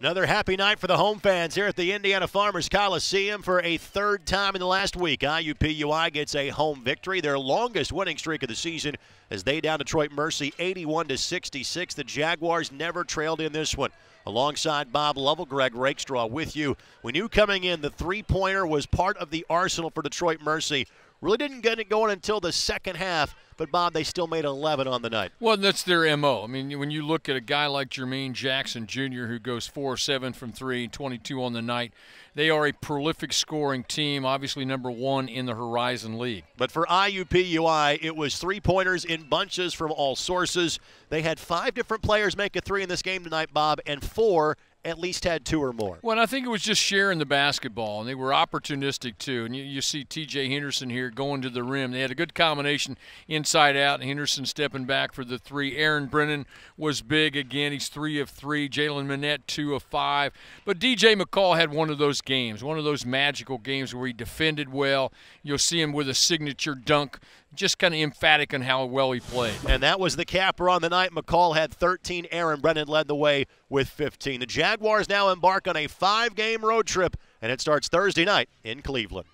Another happy night for the home fans here at the Indiana Farmers Coliseum for a third time in the last week. IUPUI gets a home victory, their longest winning streak of the season as they down Detroit Mercy 81 to 66. The Jaguars never trailed in this one. Alongside Bob Lovell, Greg Rakestraw with you. We knew coming in the three-pointer was part of the arsenal for Detroit Mercy. Really didn't get it going until the second half but, Bob, they still made 11 on the night. Well, that's their MO. I mean, when you look at a guy like Jermaine Jackson Jr., who goes 4 7 from 3, 22 on the night, they are a prolific scoring team, obviously number one in the Horizon League. But for IUPUI, it was three pointers in bunches from all sources. They had five different players make a three in this game tonight, Bob, and four at least had two or more. Well, I think it was just sharing the basketball, and they were opportunistic too. And you, you see T.J. Henderson here going to the rim. They had a good combination inside out. Henderson stepping back for the three. Aaron Brennan was big again. He's three of three. Jalen Minette two of five. But D.J. McCall had one of those games, one of those magical games where he defended well. You'll see him with a signature dunk just kind of emphatic on how well he played. And that was the capper on the night. McCall had 13. Aaron Brennan led the way with 15. The Jaguars now embark on a five game road trip, and it starts Thursday night in Cleveland.